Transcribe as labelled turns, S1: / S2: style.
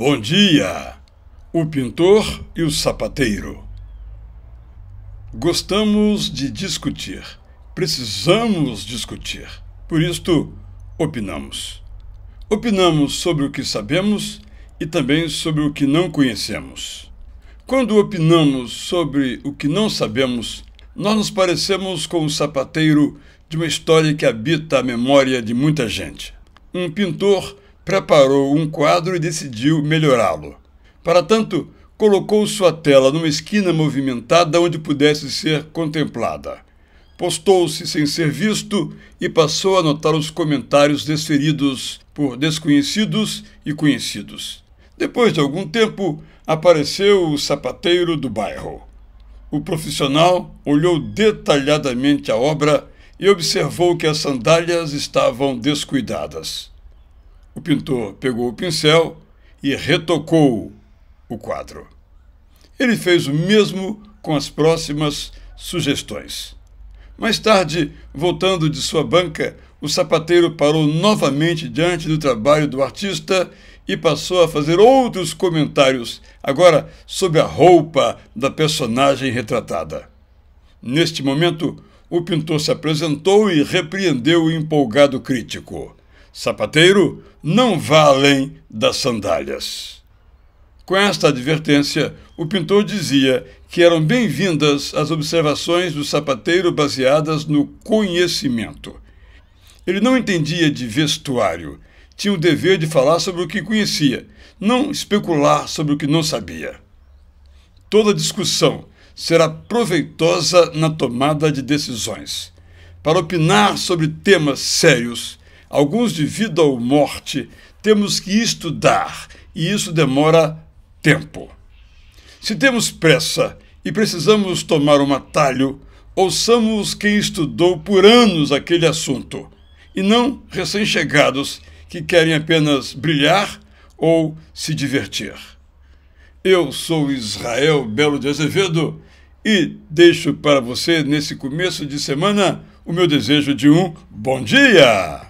S1: Bom dia! O pintor e o sapateiro. Gostamos de discutir, precisamos discutir, por isto opinamos. Opinamos sobre o que sabemos e também sobre o que não conhecemos. Quando opinamos sobre o que não sabemos, nós nos parecemos com o sapateiro de uma história que habita a memória de muita gente. Um pintor preparou um quadro e decidiu melhorá-lo. Para tanto, colocou sua tela numa esquina movimentada onde pudesse ser contemplada. Postou-se sem ser visto e passou a notar os comentários desferidos por desconhecidos e conhecidos. Depois de algum tempo, apareceu o sapateiro do bairro. O profissional olhou detalhadamente a obra e observou que as sandálias estavam descuidadas. O pintor pegou o pincel e retocou o quadro. Ele fez o mesmo com as próximas sugestões. Mais tarde, voltando de sua banca, o sapateiro parou novamente diante do trabalho do artista e passou a fazer outros comentários, agora sobre a roupa da personagem retratada. Neste momento, o pintor se apresentou e repreendeu o empolgado crítico sapateiro, não vá além das sandálias. Com esta advertência, o pintor dizia que eram bem-vindas as observações do sapateiro baseadas no conhecimento. Ele não entendia de vestuário, tinha o dever de falar sobre o que conhecia, não especular sobre o que não sabia. Toda discussão será proveitosa na tomada de decisões. Para opinar sobre temas sérios, alguns de vida ou morte, temos que estudar e isso demora tempo. Se temos pressa e precisamos tomar um atalho, ouçamos quem estudou por anos aquele assunto e não recém-chegados que querem apenas brilhar ou se divertir. Eu sou Israel Belo de Azevedo e deixo para você, nesse começo de semana, o meu desejo de um bom dia!